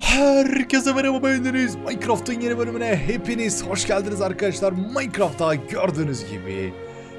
Herkese merhaba beğendiniz. Minecraft'ın yeni bölümüne hepiniz hoş geldiniz arkadaşlar. Minecraft'ta gördüğünüz gibi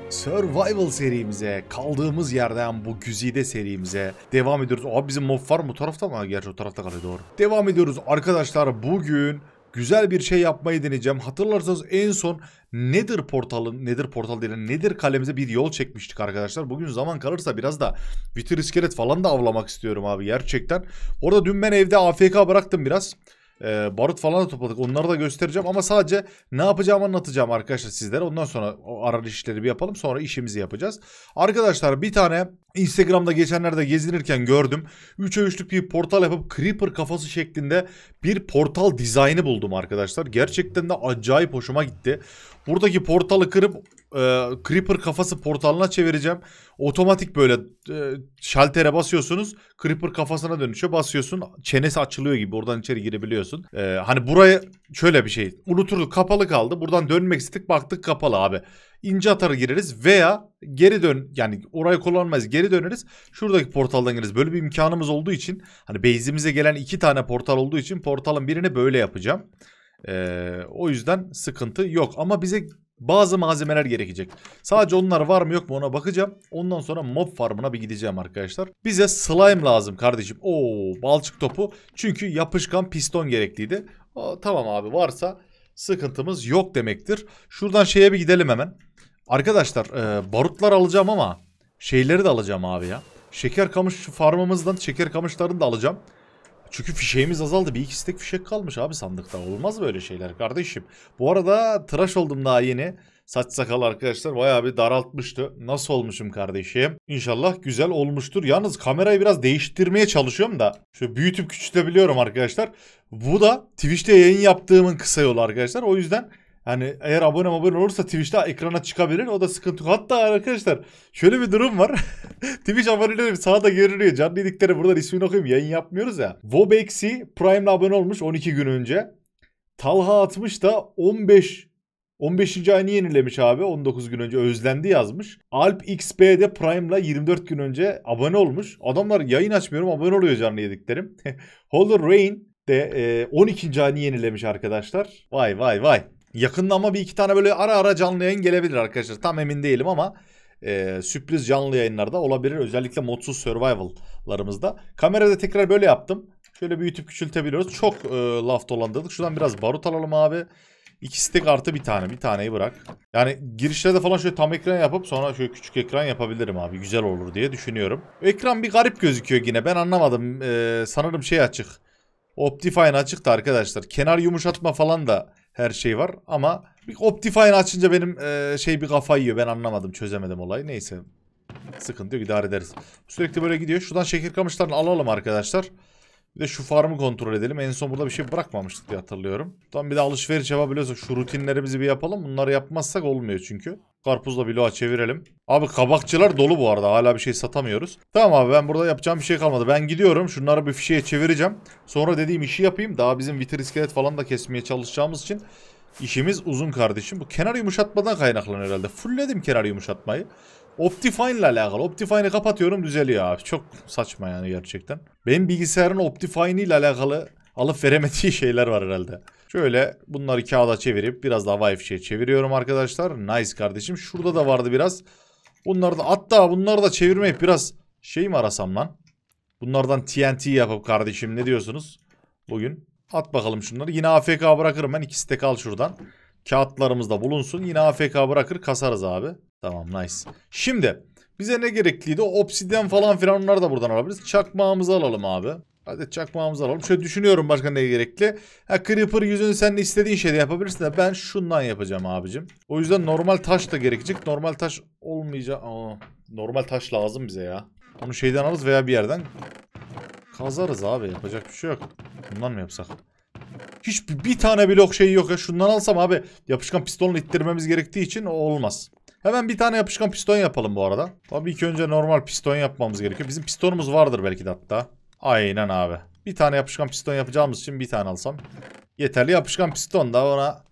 Survival serimize kaldığımız yerden bu güzide serimize devam ediyoruz. Abi bizim mob var mı? Bu tarafta mı? Gerçi o tarafta kalıyor doğru. Devam ediyoruz arkadaşlar. Bugün güzel bir şey yapmayı deneyeceğim. Hatırlarsanız en son Nether portalın, Nether portal değil, Nether kalemize bir yol çekmiştik arkadaşlar. Bugün zaman kalırsa biraz da Wither iskelet falan da avlamak istiyorum abi gerçekten. Orada dün ben evde AFK bıraktım biraz. Ee, barut falan da topladık. Onları da göstereceğim ama sadece ne yapacağımı anlatacağım arkadaşlar sizlere. Ondan sonra o arar işleri bir yapalım. Sonra işimizi yapacağız. Arkadaşlar bir tane Instagram'da geçenlerde gezinirken gördüm. 3'e 3'lük bir portal yapıp creeper kafası şeklinde bir portal dizaynı buldum arkadaşlar. Gerçekten de acayip hoşuma gitti. Buradaki portalı kırıp e, creeper kafası portalına çevireceğim. Otomatik böyle e, şaltere basıyorsunuz. Creeper kafasına dönüşüyor. Basıyorsun çenesi açılıyor gibi oradan içeri girebiliyorsun. E, hani buraya şöyle bir şey. unuturdu kapalı kaldı. Buradan dönmek istedik baktık kapalı abi ince atara gireriz veya geri dön yani orayı kullanmayız geri döneriz. Şuradaki portaldan gireriz. Böyle bir imkanımız olduğu için hani base'imize gelen iki tane portal olduğu için portalın birini böyle yapacağım. Ee, o yüzden sıkıntı yok ama bize bazı malzemeler gerekecek. Sadece onlar var mı yok mu ona bakacağım. Ondan sonra mob farmına bir gideceğim arkadaşlar. Bize slime lazım kardeşim. Oo balçık topu. Çünkü yapışkan piston gerekliydi. O, tamam abi varsa sıkıntımız yok demektir. Şuradan şeye bir gidelim hemen. Arkadaşlar e, barutlar alacağım ama şeyleri de alacağım abi ya. Şeker kamış farmımızdan şeker kamışlarını da alacağım. Çünkü fişeğimiz azaldı. Bir iki stek fişek kalmış abi sandıkta. Olmaz böyle şeyler kardeşim. Bu arada tıraş oldum daha yeni saç sakal arkadaşlar bayağı bir daraltmıştı. Nasıl olmuşum kardeşim? İnşallah güzel olmuştur. Yalnız kamerayı biraz değiştirmeye çalışıyorum da. Şöyle büyütüp küçültebiliyorum arkadaşlar. Bu da Twitch'te yayın yaptığımın kısa yolu arkadaşlar. O yüzden yani eğer abone abone olursa Twitch'te ekrana çıkabilir. O da sıkıntı. Hatta arkadaşlar şöyle bir durum var. Twitch aboneleri sağda görülüyor Canlı yedikleri buradan ismini okuyayım. Yayın yapmıyoruz ya. Vobexi Prime'la abone olmuş 12 gün önce. Talha atmış da 15 15. ayını yenilemiş abi. 19 gün önce özlendi yazmış. Alp XP'de Prime'la 24 gün önce abone olmuş. Adamlar yayın açmıyorum abone oluyor canlı yediklerim. Holder Rain de 12. E, ayını yenilemiş arkadaşlar. Vay vay vay. Yakında ama bir iki tane böyle ara ara canlı yayın gelebilir arkadaşlar. Tam emin değilim ama e, sürpriz canlı yayınlarda olabilir. Özellikle modsuz survival'larımızda. Kamerada tekrar böyle yaptım. Şöyle büyütüp küçültebiliyoruz. Çok e, laf dolandırdık. Şuradan biraz barut alalım abi. İkisi tek artı bir tane. Bir taneyi bırak. Yani girişlerde falan şöyle tam ekran yapıp sonra şöyle küçük ekran yapabilirim abi. Güzel olur diye düşünüyorum. Ekran bir garip gözüküyor yine. Ben anlamadım. Ee, sanırım şey açık. Optifine açıktı arkadaşlar. Kenar yumuşatma falan da her şey var. Ama Optifine açınca benim e, şey bir kafa yiyor. Ben anlamadım. Çözemedim olayı. Neyse. Sıkıntı yok. idare ederiz. Sürekli böyle gidiyor. Şuradan şeker kamışlarını alalım arkadaşlar. Bir de şu farmı kontrol edelim. En son burada bir şey bırakmamıştık diye hatırlıyorum. tamam bir de alışveriş yapabiliyorsak şu rutinlerimizi bir yapalım. Bunları yapmazsak olmuyor çünkü. Karpuzla bloğa çevirelim. Abi kabakçılar dolu bu arada. Hala bir şey satamıyoruz. Tamam abi ben burada yapacağım bir şey kalmadı. Ben gidiyorum. Şunları bir fişeye çevireceğim. Sonra dediğim işi yapayım. Daha bizim vitir iskelet falan da kesmeye çalışacağımız için işimiz uzun kardeşim. Bu kenar yumuşatmadan kaynaklanıyor herhalde. Fullledim kenar yumuşatmayı. Optifine ile alakalı. Optifine'i kapatıyorum düzeliyor abi. Çok saçma yani gerçekten. Benim bilgisayarın Optifine ile alakalı alıp veremediği şeyler var herhalde. Şöyle bunları kağıda çevirip biraz daha wi çeviriyorum arkadaşlar. Nice kardeşim. Şurada da vardı biraz. Bunları da hatta bunları da çevirmeyip biraz şey mi arasam lan? Bunlardan TNT yapıp kardeşim ne diyorsunuz? Bugün at bakalım şunları. Yine AFK bırakırım ben. İkisi de kal şuradan. Kağıtlarımız da bulunsun. Yine AFK bırakır kasarız abi. Tamam nice. Şimdi bize ne gerekliydi? Obsidyen falan filan onları da buradan alabiliriz. Çakmağımızı alalım abi. Hadi çakmağımızı alalım. Şöyle düşünüyorum başka ne gerekli. Ha Creeper yüzünü sen istediğin şeyde yapabilirsin de ben şundan yapacağım abicim. O yüzden normal taş da gerekecek. Normal taş olmayacak. Aa, normal taş lazım bize ya. Onu şeyden alırız veya bir yerden kazarız abi. Yapacak bir şey yok. Bundan mı yapsak? Hiç bir tane blok şey yok ya. Şundan alsam abi yapışkan pistonla ittirmemiz gerektiği için olmaz. Hemen bir tane yapışkan piston yapalım bu arada. Tabii ki önce normal piston yapmamız gerekiyor. Bizim pistonumuz vardır belki de hatta. Aynen abi. Bir tane yapışkan piston yapacağımız için bir tane alsam. Yeterli yapışkan piston da ona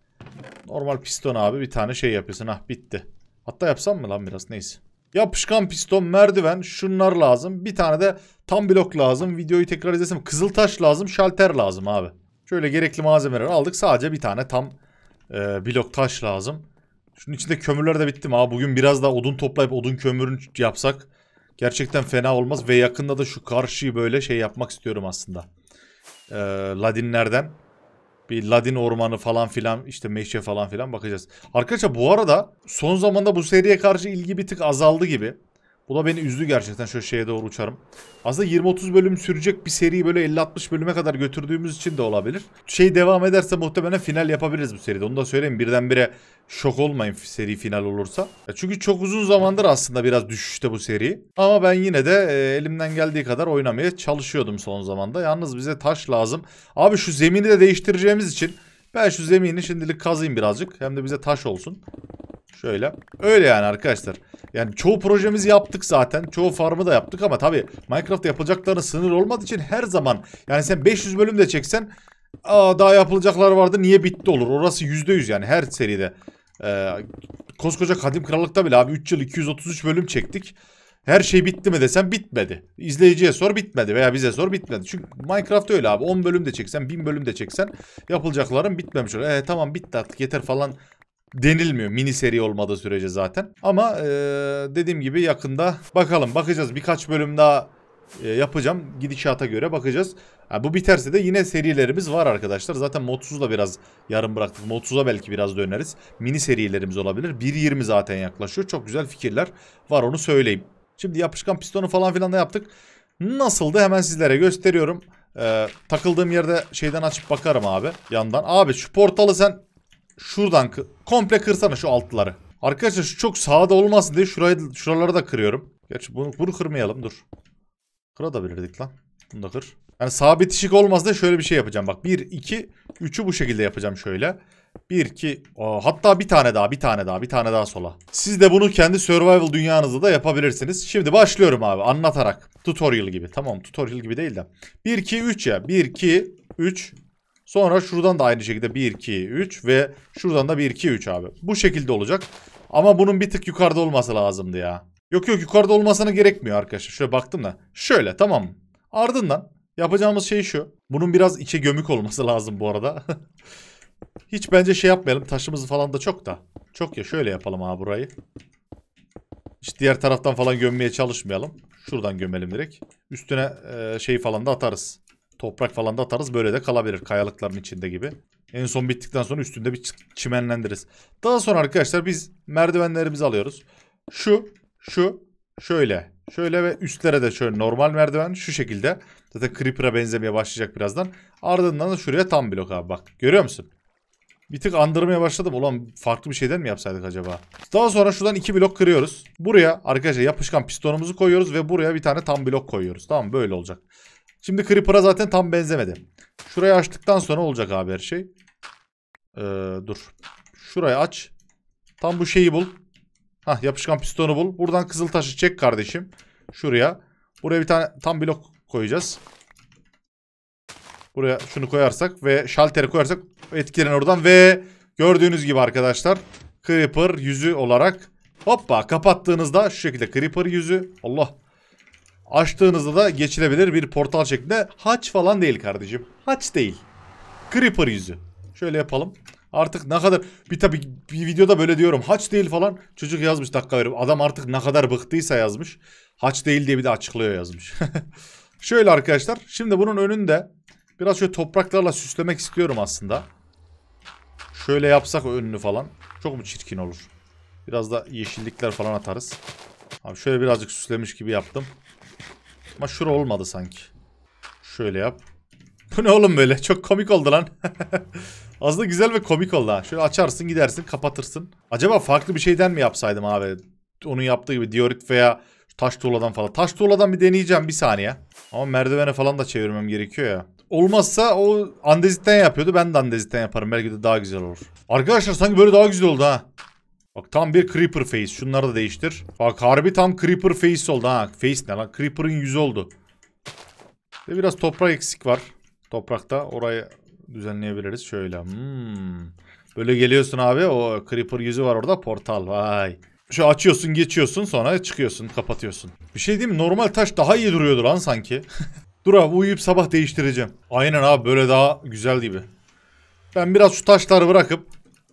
normal piston abi bir tane şey yapıyorsun. Ah bitti. Hatta yapsam mı lan biraz neyse. Yapışkan piston, merdiven şunlar lazım. Bir tane de tam blok lazım. Videoyu tekrar izlesem. Kızıl taş lazım, şalter lazım abi. Şöyle gerekli malzemeleri aldık. Sadece bir tane tam e, blok taş lazım. Şunun içinde kömürler de bitti mi? Aa, bugün biraz daha odun toplayıp odun kömürünü yapsak gerçekten fena olmaz. Ve yakında da şu karşıyı böyle şey yapmak istiyorum aslında. E, Ladinlerden. Bir Ladin ormanı falan filan işte meşe falan filan bakacağız. Arkadaşlar bu arada son zamanda bu seriye karşı ilgi bir tık azaldı gibi. Bu da beni üzdü gerçekten şöyle şeye doğru uçarım. Aslında 20-30 bölüm sürecek bir seriyi böyle 50-60 bölüme kadar götürdüğümüz için de olabilir. Şey devam ederse muhtemelen final yapabiliriz bu seride. Onu da söyleyeyim birdenbire şok olmayın seri final olursa. Ya çünkü çok uzun zamandır aslında biraz düşüşte bu seri. Ama ben yine de e, elimden geldiği kadar oynamaya çalışıyordum son zamanda. Yalnız bize taş lazım. Abi şu zemini de değiştireceğimiz için ben şu zemini şimdilik kazayım birazcık. Hem de bize taş olsun. Şöyle. Öyle yani arkadaşlar. Yani çoğu projemizi yaptık zaten. Çoğu farmı da yaptık ama tabii Minecraft'ta yapılacakların sınır olmadığı için her zaman yani sen 500 bölüm de çeksen Aa, daha yapılacaklar vardı niye bitti olur. Orası %100 yani her seride. Ee, koskoca Kadim Krallık'ta bile abi 3 yıl 233 bölüm çektik. Her şey bitti mi desem bitmedi. İzleyiciye sor bitmedi veya bize sor bitmedi. Çünkü Minecraft öyle abi 10 bölüm de çeksen 1000 bölüm de çeksen yapılacakların bitmemiş olur. Ee, tamam bitti artık yeter falan denilmiyor mini seri olmadığı sürece zaten. Ama e, dediğim gibi yakında bakalım bakacağız birkaç bölüm daha e, yapacağım. Gidişata göre bakacağız. Yani bu biterse de yine serilerimiz var arkadaşlar. Zaten modsuz da biraz yarım bıraktık. Modsuza belki biraz döneriz. Mini serilerimiz olabilir. 1.20 zaten yaklaşıyor. Çok güzel fikirler var onu söyleyeyim. Şimdi yapışkan pistonu falan filan da yaptık. Nasıldı hemen sizlere gösteriyorum. Ee, takıldığım yerde şeyden açıp bakarım abi yandan. Abi şu portalı sen şuradan komple kırsana şu altları. Arkadaşlar şu çok sağda olmasın diye şurayı, şuraları da kırıyorum. Gerçi bunu, bunu kırmayalım dur. Kıra da bilirdik lan. Bunu da kır. Yani sağ bitişik olmaz da şöyle bir şey yapacağım. Bak 1, 2, 3'ü bu şekilde yapacağım şöyle. 1, 2, aa, hatta bir tane daha, bir tane daha, bir tane daha sola. Siz de bunu kendi survival dünyanızda da yapabilirsiniz. Şimdi başlıyorum abi anlatarak. Tutorial gibi. Tamam tutorial gibi değil de. 1, 2, 3 ya. 1, 2, 3. Sonra şuradan da aynı şekilde 1, 2, 3 ve şuradan da 1, 2, 3 abi. Bu şekilde olacak. Ama bunun bir tık yukarıda olması lazımdı ya. Yok yok yukarıda olmasına gerekmiyor arkadaşlar. Şöyle baktım da. Şöyle tamam. Ardından yapacağımız şey şu. Bunun biraz içe gömük olması lazım bu arada. Hiç bence şey yapmayalım. Taşımızı falan da çok da. Çok ya şöyle yapalım abi burayı. Hiç diğer taraftan falan gömmeye çalışmayalım. Şuradan gömelim direkt. Üstüne e, şeyi falan da atarız. Toprak falan da atarız. Böyle de kalabilir kayalıkların içinde gibi. En son bittikten sonra üstünde bir çimenlendiriz. Daha sonra arkadaşlar biz merdivenlerimizi alıyoruz. Şu, şu, şöyle. Şöyle ve üstlere de şöyle normal merdiven şu şekilde. Zaten Creeper'a benzemeye başlayacak birazdan. Ardından da şuraya tam blok abi bak. Görüyor musun? Bir tık andırmaya başladım. Ulan farklı bir şeyden mi yapsaydık acaba? Daha sonra şuradan iki blok kırıyoruz. Buraya arkadaşlar yapışkan pistonumuzu koyuyoruz ve buraya bir tane tam blok koyuyoruz. Tamam böyle olacak. Şimdi Creeper'a zaten tam benzemedi. Şurayı açtıktan sonra olacak abi her şey. Ee, dur. Şurayı aç. Tam bu şeyi bul. Hah yapışkan pistonu bul. Buradan kızıl taşı çek kardeşim. Şuraya. Buraya bir tane tam blok koyacağız. Buraya şunu koyarsak ve şalteri koyarsak etkilen oradan ve gördüğünüz gibi arkadaşlar Creeper yüzü olarak hoppa kapattığınızda şu şekilde Creeper yüzü Allah Açtığınızda da geçilebilir bir portal şeklinde. Haç falan değil kardeşim. Haç değil. Creeper yüzü. Şöyle yapalım. Artık ne kadar bir tabi bir videoda böyle diyorum haç değil falan çocuk yazmış dakika verip adam artık ne kadar bıktıysa yazmış. Haç değil diye bir de açıklıyor yazmış. şöyle arkadaşlar şimdi bunun önünde biraz şöyle topraklarla süslemek istiyorum aslında. Şöyle yapsak önünü falan çok mu çirkin olur? Biraz da yeşillikler falan atarız. Abi şöyle birazcık süslemiş gibi yaptım. Ama şura olmadı sanki. Şöyle yap. Bu ne oğlum böyle? Çok komik oldu lan. Aslında güzel ve komik oldu ha. Şöyle açarsın gidersin kapatırsın. Acaba farklı bir şeyden mi yapsaydım abi? Onun yaptığı gibi diorit veya taş tuğladan falan. Taş tuğladan bir deneyeceğim bir saniye. Ama merdivene falan da çevirmem gerekiyor ya. Olmazsa o andezitten yapıyordu. Ben de andezitten yaparım. Belki de daha güzel olur. Arkadaşlar sanki böyle daha güzel oldu ha. Bak tam bir creeper face. Şunları da değiştir. Bak harbi tam creeper face oldu ha. Face ne lan? Creeper'ın yüzü oldu. Ve biraz toprak eksik var. Toprakta orayı düzenleyebiliriz. Şöyle. Hmm. Böyle geliyorsun abi. O creeper yüzü var orada. Portal. Vay. Şu açıyorsun geçiyorsun sonra çıkıyorsun kapatıyorsun. Bir şey diyeyim mi? Normal taş daha iyi duruyordu lan sanki. Dur abi uyuyup sabah değiştireceğim. Aynen abi böyle daha güzel gibi. Ben biraz şu taşları bırakıp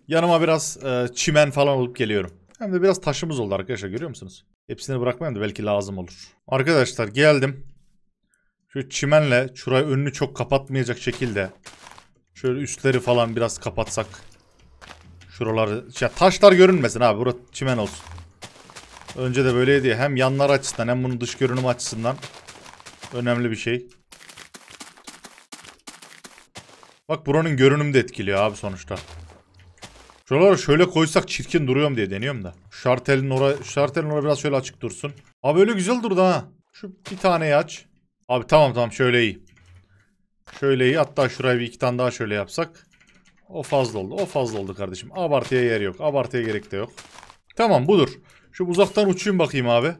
Yanıma biraz e, çimen falan alıp geliyorum. Hem de biraz taşımız oldu arkadaşlar görüyor musunuz? Hepsini bırakmayayım da belki lazım olur. Arkadaşlar geldim. Şu çimenle şurayı önünü çok kapatmayacak şekilde. Şöyle üstleri falan biraz kapatsak. Şuraları. Ya taşlar görünmesin abi. burada çimen olsun. Önce de böyleydi ya. Hem yanlar açısından hem bunun dış görünüm açısından. Önemli bir şey. Bak buranın görünümü de etkiliyor abi sonuçta. Şuraları şöyle koysak çirkin duruyorum diye deniyorum da. Şartelin oraya, şartelin ora biraz şöyle açık dursun. Abi öyle güzel durdu ha. Şu bir tane aç. Abi tamam tamam şöyle iyi. Şöyle iyi. Hatta şuraya bir iki tane daha şöyle yapsak. O fazla oldu. O fazla oldu kardeşim. Abartıya yer yok. Abartıya gerek de yok. Tamam budur. Şu uzaktan uçayım bakayım abi.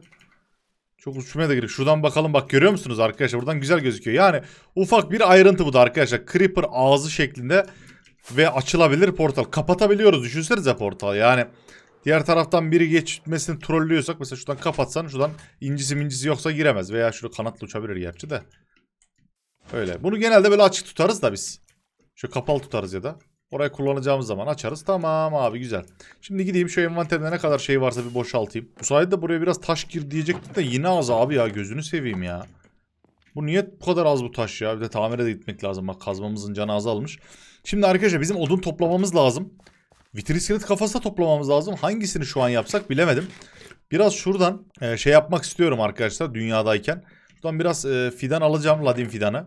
Çok uçmaya da gerek. Şuradan bakalım bak görüyor musunuz arkadaşlar? Buradan güzel gözüküyor. Yani ufak bir ayrıntı bu da arkadaşlar. Creeper ağzı şeklinde ve açılabilir portal. Kapatabiliyoruz. Düşünsenize portal. Yani diğer taraftan biri geçmesini trollüyorsak mesela şuradan kapatsan şuradan incisi mincisi yoksa giremez. Veya şurada kanatlı uçabilir gerçi de. Öyle. Bunu genelde böyle açık tutarız da biz. Şu kapalı tutarız ya da. Orayı kullanacağımız zaman açarız. Tamam abi güzel. Şimdi gideyim şu envanterimde ne kadar şey varsa bir boşaltayım. Bu sayede de buraya biraz taş gir diyecektim de yine az abi ya gözünü seveyim ya. Bu niye bu kadar az bu taş ya? Bir de tamire de gitmek lazım. Bak kazmamızın canı azalmış. Şimdi arkadaşlar bizim odun toplamamız lazım. Vitriskelet kafası da toplamamız lazım. Hangisini şu an yapsak bilemedim. Biraz şuradan e, şey yapmak istiyorum arkadaşlar dünyadayken. Buradan biraz e, fidan alacağım ladin fidanı.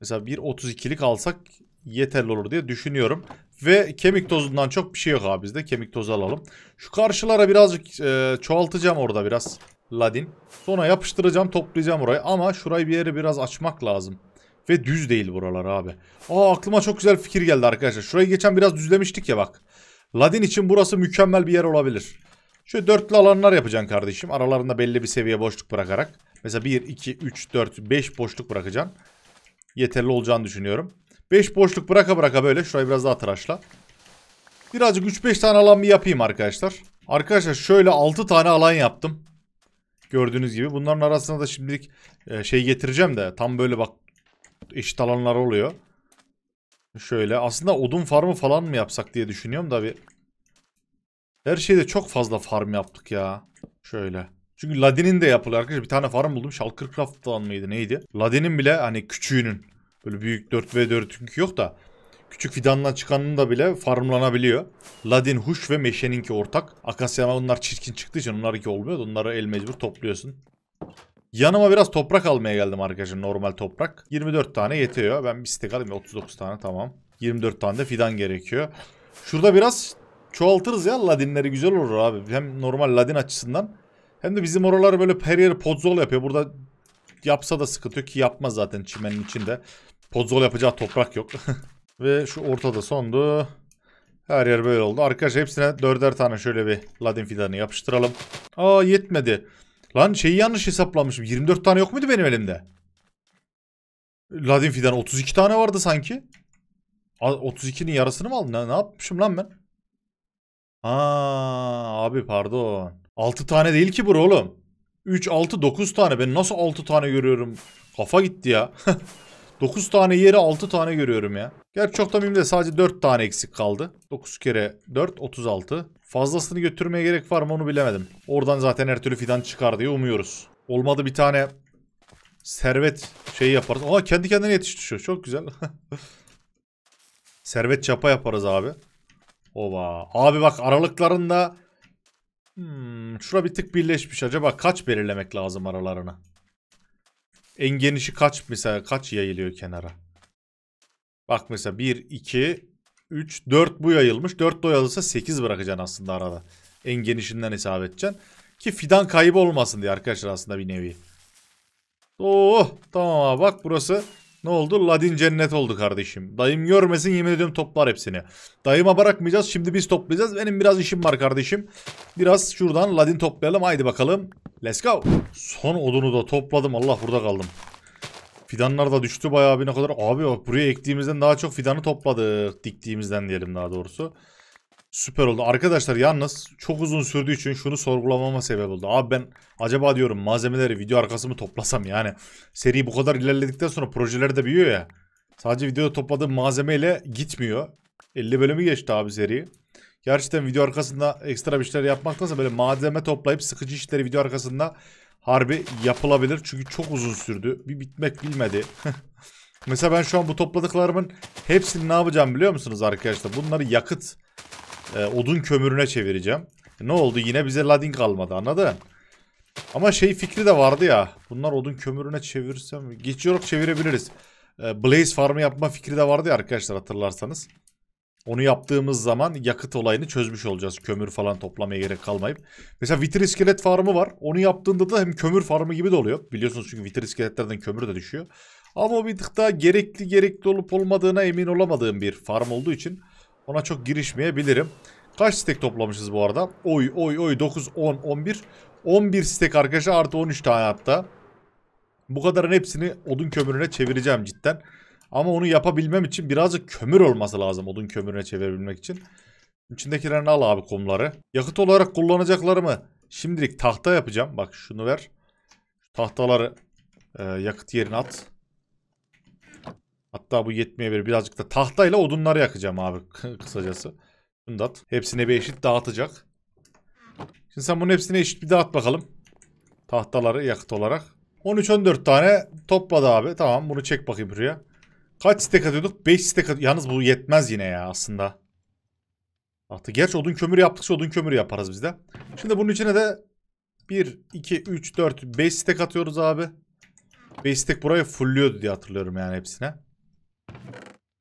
Mesela bir 32'lik alsak yeterli olur diye düşünüyorum. Ve kemik tozundan çok bir şey yok abi bizde. Kemik tozu alalım. Şu karşılara birazcık e, çoğaltacağım orada biraz ladin. Sonra yapıştıracağım toplayacağım orayı ama şurayı bir yere biraz açmak lazım. Ve düz değil buralar abi. Aa aklıma çok güzel fikir geldi arkadaşlar. Şurayı geçen biraz düzlemiştik ya bak. Ladin için burası mükemmel bir yer olabilir. Şöyle dörtlü alanlar yapacaksın kardeşim. Aralarında belli bir seviye boşluk bırakarak. Mesela 1, 2, 3, 4, 5 boşluk bırakacaksın. Yeterli olacağını düşünüyorum. 5 boşluk bıraka bıraka böyle. Şurayı biraz daha tıraşla. Birazcık 3-5 tane alan bir yapayım arkadaşlar. Arkadaşlar şöyle 6 tane alan yaptım. Gördüğünüz gibi. Bunların arasına da şimdilik e, şey getireceğim de tam böyle bak eşit alanlar oluyor. Şöyle aslında odun farmı falan mı yapsak diye düşünüyorum da bir. Her şeyde çok fazla farm yaptık ya. Şöyle. Çünkü Ladin'in de yapılıyor arkadaşlar. Bir tane farm buldum. falan mıydı neydi? Ladin'in bile hani küçüğünün. Böyle büyük 4 v çünkü yok da. Küçük fidandan çıkanın da bile farmlanabiliyor. Ladin, Huş ve Meşe'ninki ortak. Akasya onlar çirkin çıktığı için iki olmuyor. Onları el mecbur topluyorsun. Yanıma biraz toprak almaya geldim arkadaşlar. Normal toprak. 24 tane yetiyor. Ben bir stek alayım. 39 tane tamam. 24 tane de fidan gerekiyor. Şurada biraz çoğaltırız ya ladinleri. Güzel olur abi. Hem normal ladin açısından. Hem de bizim oralar böyle her yeri podzol yapıyor. Burada yapsa da sıkıntı yok ki yapmaz zaten çimenin içinde. Podzol yapacağı toprak yok. Ve şu ortada sondu. Her yer böyle oldu. Arkadaşlar hepsine dörder tane şöyle bir ladin fidanı yapıştıralım. Aa yetmedi. Lan şeyi yanlış hesaplamışım. 24 tane yok muydu benim elimde? Ladin fidan 32 tane vardı sanki. 32'nin yarısını mı aldım? Ne, ne yapmışım lan ben? Aa abi pardon. 6 tane değil ki bro oğlum. 3, 6, 9 tane. Ben nasıl 6 tane görüyorum? Kafa gitti ya. 9 tane yeri 6 tane görüyorum ya. Gerçi çok da de sadece 4 tane eksik kaldı. 9 kere 4 36. Fazlasını götürmeye gerek var mı onu bilemedim. Oradan zaten her türlü fidan çıkar diye umuyoruz. Olmadı bir tane servet şeyi yaparız. Aa kendi kendine yetiştiriyor. Çok güzel. servet çapa yaparız abi. Ova. Abi bak aralıklarında hmm, şura bir tık birleşmiş. Acaba kaç belirlemek lazım aralarına? En genişi kaç mesela kaç yayılıyor kenara? Bak mesela 1, 2, 3, 4 bu yayılmış. 4 de yayılırsa 8 bırakacaksın aslında arada. En genişinden hesap edeceksin. Ki fidan kaybı olmasın diye arkadaşlar aslında bir nevi. Oo oh, tamam abi bak burası ne oldu? Ladin cennet oldu kardeşim. Dayım görmesin yemin ediyorum toplar hepsini. Dayıma bırakmayacağız şimdi biz toplayacağız. Benim biraz işim var kardeşim. Biraz şuradan Ladin toplayalım haydi bakalım. Let's go. Son odunu da topladım. Allah burada kaldım. Fidanlar da düştü bayağı bir ne kadar. Abi bak buraya ektiğimizden daha çok fidanı topladık. Diktiğimizden diyelim daha doğrusu. Süper oldu. Arkadaşlar yalnız çok uzun sürdüğü için şunu sorgulamama sebep oldu. Abi ben acaba diyorum malzemeleri video arkası toplasam yani. Seri bu kadar ilerledikten sonra projeler de büyüyor ya. Sadece videoda topladığım malzemeyle gitmiyor. 50 bölümü geçti abi seri. Gerçekten video arkasında ekstra bir şeyler yapmaktansa böyle malzeme toplayıp sıkıcı işleri video arkasında harbi yapılabilir. Çünkü çok uzun sürdü. Bir bitmek bilmedi. Mesela ben şu an bu topladıklarımın hepsini ne yapacağım biliyor musunuz arkadaşlar? Bunları yakıt e, odun kömürüne çevireceğim. E, ne oldu yine bize ladin kalmadı anladın? Ama şey fikri de vardı ya. Bunlar odun kömürüne çevirsem geçiyoruz çevirebiliriz. E, Blaze farmı yapma fikri de vardı ya arkadaşlar hatırlarsanız. Onu yaptığımız zaman yakıt olayını çözmüş olacağız. Kömür falan toplamaya gerek kalmayıp. Mesela vitir iskelet farmı var. Onu yaptığında da hem kömür farmı gibi de oluyor. Biliyorsunuz çünkü vitir iskeletlerden kömür de düşüyor. Ama o bir tık daha gerekli gerekli olup olmadığına emin olamadığım bir farm olduğu için ona çok girişmeyebilirim. Kaç stek toplamışız bu arada? Oy oy oy 9, 10, 11. 11 stek arkadaşlar artı 13 tane hatta. Bu kadarın hepsini odun kömürüne çevireceğim cidden. Ama onu yapabilmem için birazcık kömür olması lazım odun kömürüne çevirebilmek için. İçindekilerini al abi kumları. Yakıt olarak kullanacaklarımı şimdilik tahta yapacağım. Bak şunu ver. Tahtaları e, yakıt yerine at. Hatta bu yetmeyebilir. Birazcık da tahtayla odunları yakacağım abi kısacası. Şunu da at. Hepsine bir eşit dağıtacak. Şimdi sen bunun hepsine eşit bir dağıt bakalım. Tahtaları yakıt olarak. 13-14 tane topladı abi. Tamam bunu çek bakayım buraya. Kaç stek atıyorduk? 5 stek atıyorduk. Yalnız bu yetmez yine ya aslında. Artık gerçi odun kömür yaptıkça odun kömürü yaparız biz de. Şimdi bunun içine de 1, 2, 3, 4, 5 stek atıyoruz abi. 5 stek burayı fullüyordu diye hatırlıyorum yani hepsine.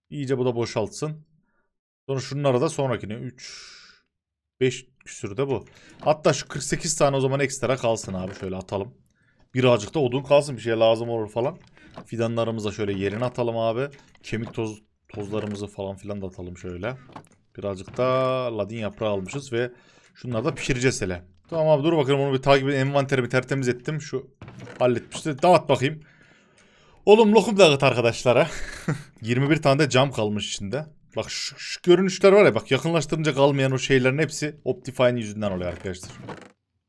İyice bu da boşaltsın. Sonra şunlara da sonrakine 3, 5 küsür de bu. Hatta şu 48 tane o zaman ekstra kalsın abi şöyle atalım. Birazcık da odun kalsın bir şey lazım olur falan. Fidanlarımıza şöyle yerine atalım abi. Kemik toz, tozlarımızı falan filan da atalım şöyle. Birazcık da ladin yaprağı almışız ve şunları da pişireceğiz hele. Tamam abi dur bakalım onu bir takip edin. Envanteri tertemiz ettim. Şu halletmişti. Dağıt bakayım. Oğlum lokum dağıt arkadaşlara. 21 tane de cam kalmış içinde. Bak şu, şu görünüşler var ya bak yakınlaştırınca kalmayan o şeylerin hepsi Optifine yüzünden oluyor arkadaşlar.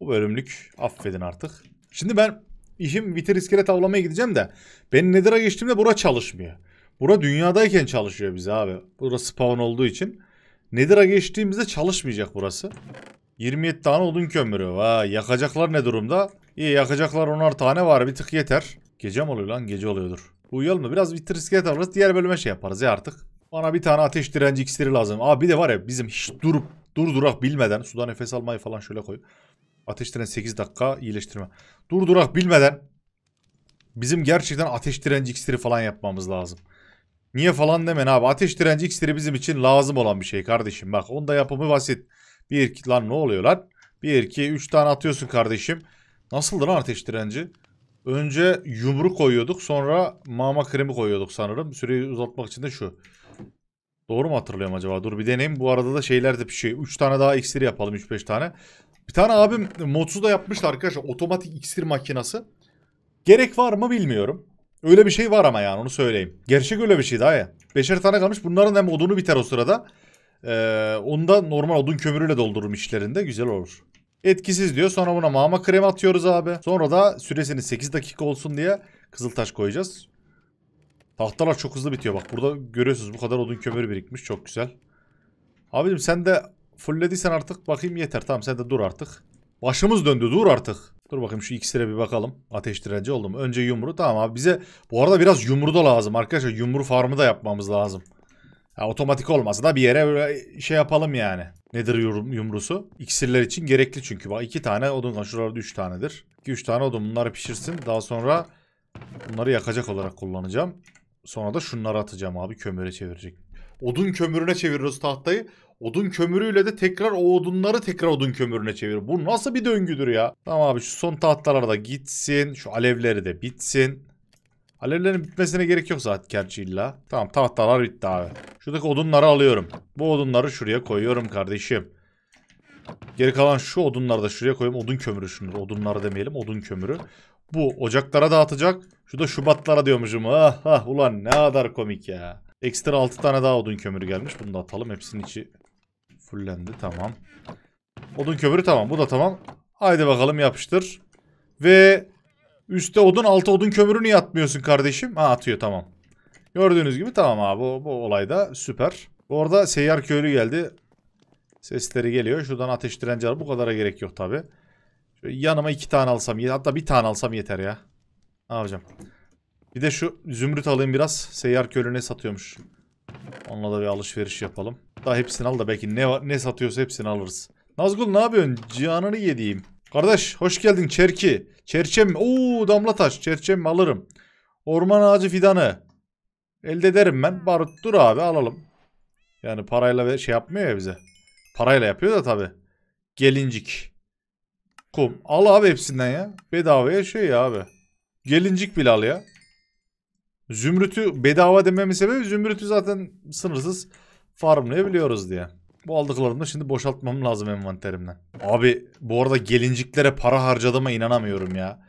Bu bölümlük affedin artık. Şimdi ben işim vitir iskelet avlamaya gideceğim de. Ben Nether'a geçtiğimde bura çalışmıyor. Bura dünyadayken çalışıyor bize abi. Burası spawn olduğu için. Nether'a geçtiğimizde çalışmayacak burası. 27 tane odun kömürü. Vay yakacaklar ne durumda? İyi yakacaklar 10'ar tane var bir tık yeter. Gece mi oluyor lan? Gece oluyordur. Uyuyalım mı? Biraz vitir iskelet alırız. Diğer bölüme şey yaparız ya artık. Bana bir tane ateş direnci iksiri lazım. Abi bir de var ya bizim hiç durup durdurak bilmeden suda nefes almayı falan şöyle koy. Ateş diren 8 dakika iyileştirme. Durdurak ah, bilmeden bizim gerçekten ateş direnci iksiri falan yapmamız lazım. Niye falan demen abi. Ateş direnci iksiri bizim için lazım olan bir şey kardeşim. Bak onda yapımı basit. Bir iki lan ne oluyor lan? Bir iki üç tane atıyorsun kardeşim. Nasıldı lan ateş direnci? Önce yumru koyuyorduk sonra mama kremi koyuyorduk sanırım. Süreyi uzatmak için de şu. Doğru mu hatırlıyorum acaba? Dur bir deneyim. Bu arada da şeyler de pişiyor. 3 tane daha iksir yapalım. 3-5 tane. Bir tane abim modsuz da yapmıştı arkadaşlar. Otomatik iksir makinası. Gerek var mı bilmiyorum. Öyle bir şey var ama yani onu söyleyeyim. Gerçek öyle bir şey daha ya. Beşer tane kalmış. Bunların hem odunu biter o sırada. Ee, onu da normal odun kömürüyle doldururum işlerinde Güzel olur. Etkisiz diyor. Sonra buna mama krem atıyoruz abi. Sonra da süresini 8 dakika olsun diye kızıl taş koyacağız. Tahtalar çok hızlı bitiyor. Bak burada görüyorsunuz bu kadar odun kömürü birikmiş. Çok güzel. Abicim sen de fulllediysen artık bakayım yeter. Tamam sen de dur artık. Başımız döndü dur artık. Dur bakayım şu iksire bir bakalım. Ateş direnci oldum. Önce yumru. Tamam abi bize bu arada biraz yumru da lazım arkadaşlar. Yumru farmı da yapmamız lazım. Ya, otomatik olmasa da bir yere böyle şey yapalım yani. Nedir yumrusu? İksirler için gerekli çünkü. Bak iki tane odun var. Şuralarda üç tanedir. İki üç tane odun. Bunları pişirsin. Daha sonra bunları yakacak olarak kullanacağım. Sonra da şunları atacağım abi kömüre çevirecek. Odun kömürüne çeviriyoruz tahtayı. Odun kömürüyle de tekrar o odunları tekrar odun kömürüne çevir. Bu nasıl bir döngüdür ya? Tamam abi şu son tahtalar da gitsin. Şu alevleri de bitsin. Alevlerin bitmesine gerek yok zaten gerçi illa. Tamam tahtalar bitti abi. Şuradaki odunları alıyorum. Bu odunları şuraya koyuyorum kardeşim. Geri kalan şu odunları da şuraya koyayım. Odun kömürü şunları. Odunları demeyelim. Odun kömürü. Bu ocaklara dağıtacak. Şu da Şubatlara diyormuşum. Ah ah ulan ne kadar komik ya. Ekstra 6 tane daha odun kömürü gelmiş. Bunu da atalım. Hepsinin içi fullendi. Tamam. Odun kömürü tamam. Bu da tamam. Haydi bakalım yapıştır. Ve üstte odun altı odun kömürü niye atmıyorsun kardeşim? Ha atıyor tamam. Gördüğünüz gibi tamam abi. Bu, bu olayda süper. Bu arada seyyar köylü geldi. Sesleri geliyor. Şuradan ateş direnci al. Bu kadara gerek yok tabi. Yanıma iki tane alsam. Hatta bir tane alsam yeter ya. Ne yapacağım? Bir de şu zümrüt alayım biraz. Seyyar körüne satıyormuş. Onunla da bir alışveriş yapalım. Daha hepsini al da belki ne ne satıyorsa hepsini alırız. Nazgul ne yapıyorsun? Cihanını yediğim. Kardeş hoş geldin Çerki. Çerçem mi? Oo damla taş. Çerçem mi alırım. Orman ağacı fidanı. Elde ederim ben. Barut dur abi alalım. Yani parayla şey yapmıyor ya bize. Parayla yapıyor da tabi. Gelincik. Kum. Al abi hepsinden ya. Bedavaya şey ya abi. Gelincik bile ya. Zümrütü bedava dememin sebebi zümrütü zaten sınırsız farmlayabiliyoruz diye. Bu aldıklarımı şimdi boşaltmam lazım envanterimden. Abi bu arada gelinciklere para harcadığıma inanamıyorum ya.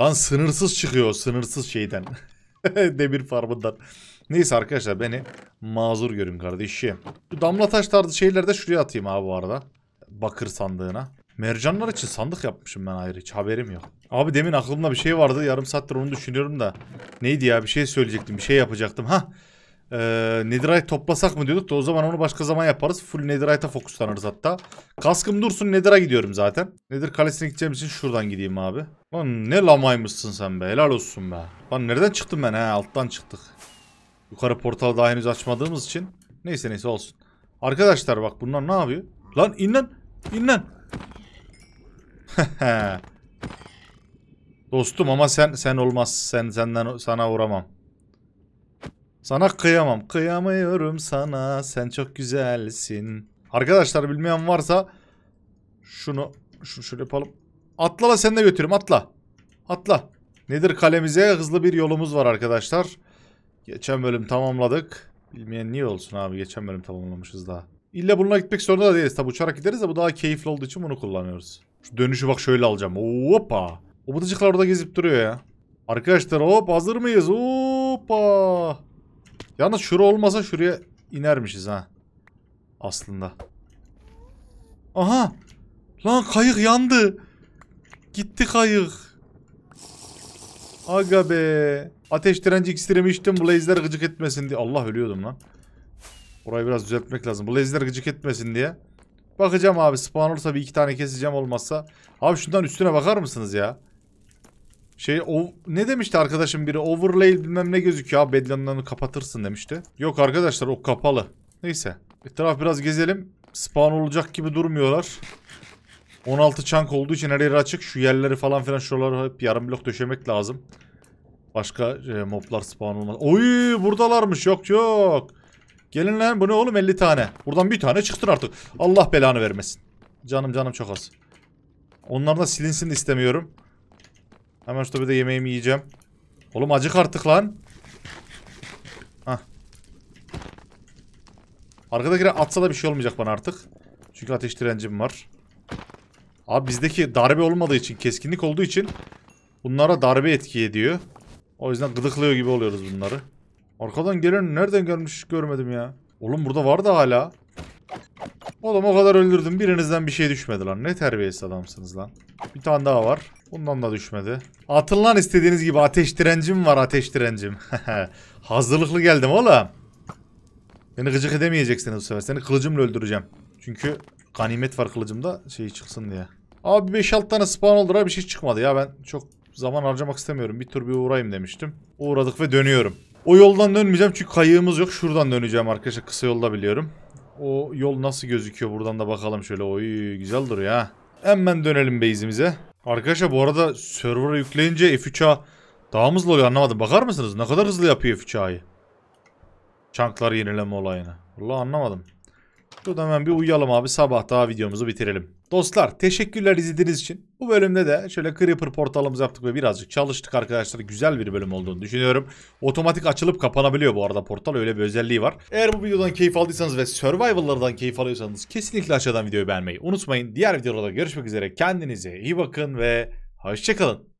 Lan sınırsız çıkıyor sınırsız şeyden. Demir farmından. Neyse arkadaşlar beni mazur görün kardeşim. Bu damla taş tarzı şeyleri de şuraya atayım abi bu arada. Bakır sandığına. Mercanlar için sandık yapmışım ben ayrı hiç haberim yok. Abi demin aklımda bir şey vardı. Yarım saattir onu düşünüyorum da. Neydi ya bir şey söyleyecektim. Bir şey yapacaktım. Ha. Ee, netherite toplasak mı diyorduk da o zaman onu başka zaman yaparız. Full netherite'a fokuslanırız hatta. Kaskım dursun Nedira gidiyorum zaten. Nedir kalesine gideceğim için şuradan gideyim abi. Lan ne lamaymışsın sen be. Helal olsun be. Lan nereden çıktım ben? He alttan çıktık. Yukarı portalı daha henüz açmadığımız için. Neyse neyse olsun. Arkadaşlar bak bunlar ne yapıyor? Lan in lan. İn lan. Dostum ama sen sen olmaz. Sen senden sana uğramam. Sana kıyamam. Kıyamıyorum sana. Sen çok güzelsin. Arkadaşlar bilmeyen varsa şunu şu şöyle yapalım. Atla da sen de götürürüm atla. Atla. Nedir kalemize hızlı bir yolumuz var arkadaşlar. Geçen bölüm tamamladık. Bilmeyen niye olsun abi geçen bölüm tamamlamışız daha. İlla bununla gitmek zorunda da değiliz. Tabi uçarak gideriz de bu daha keyifli olduğu için bunu kullanıyoruz. Şu dönüşü bak şöyle alacağım. Hoppa. O orada gezip duruyor ya. Arkadaşlar hop hazır mıyız? Hoppa. Yalnız şura olmasa şuraya inermişiz ha. Aslında. Aha. Lan kayık yandı. Gitti kayık. Aga be. Ateş direnci iksirimi içtim. Blaze'ler gıcık etmesin diye. Allah ölüyordum lan. Orayı biraz düzeltmek lazım. Blaze'ler gıcık etmesin diye. Bakacağım abi. Spawn olursa bir iki tane keseceğim. Olmazsa. Abi şundan üstüne bakar mısınız ya? Şey o ne demişti arkadaşım biri overlay bilmem ne gözüküyor abi bedlanlarını kapatırsın demişti. Yok arkadaşlar o kapalı. Neyse etraf biraz gezelim. Spawn olacak gibi durmuyorlar. 16 çank olduğu için her yeri açık. Şu yerleri falan filan şuraları hep yarım blok döşemek lazım. Başka e, moblar spawn olmaz. Oy buradalarmış yok yok. Gelin lan bu ne oğlum 50 tane. Buradan bir tane çıktın artık. Allah belanı vermesin. Canım canım çok az. Onlar da silinsin istemiyorum. Hemen şurada bir de yemeğimi yiyeceğim. Oğlum acık artık lan. Hah. Arkadakine atsa da bir şey olmayacak bana artık. Çünkü ateş direncim var. Abi bizdeki darbe olmadığı için, keskinlik olduğu için bunlara darbe etki ediyor. O yüzden gıdıklıyor gibi oluyoruz bunları. Arkadan gelen nereden görmüş görmedim ya. Oğlum burada var da hala. Oğlum o kadar öldürdüm. Birinizden bir şey düşmedi lan. Ne terbiyesiz adamsınız lan. Bir tane daha var. Bundan da düşmedi. Atın lan istediğiniz gibi. Ateş direncim var ateş direncim. Hazırlıklı geldim oğlum. Beni gıcık edemeyeceksiniz bu sefer. Seni kılıcımla öldüreceğim. Çünkü ganimet var kılıcımda şey çıksın diye. Abi 5-6 tane spawn oldu bir şey çıkmadı ya ben çok zaman harcamak istemiyorum. Bir tur bir uğrayayım demiştim. Uğradık ve dönüyorum. O yoldan dönmeyeceğim çünkü kayığımız yok. Şuradan döneceğim arkadaşlar kısa yolda biliyorum. O yol nasıl gözüküyor buradan da bakalım şöyle. Oy güzel duruyor ha. Hemen dönelim base'imize. Arkadaşlar bu arada server'a yükleyince F3A daha hızlı oluyor anlamadım. Bakar mısınız? Ne kadar hızlı yapıyor F3A'yı. Çanklar yenileme olayını. Allah anlamadım. Şurada hemen bir uyuyalım abi. Sabah daha videomuzu bitirelim. Dostlar teşekkürler izlediğiniz için. Bu bölümde de şöyle Creeper portalımızı yaptık ve birazcık çalıştık arkadaşlar. Güzel bir bölüm olduğunu düşünüyorum. Otomatik açılıp kapanabiliyor bu arada portal. Öyle bir özelliği var. Eğer bu videodan keyif aldıysanız ve Survival'lardan keyif alıyorsanız kesinlikle aşağıdan videoyu beğenmeyi unutmayın. Diğer videolarda görüşmek üzere. Kendinize iyi bakın ve hoşçakalın.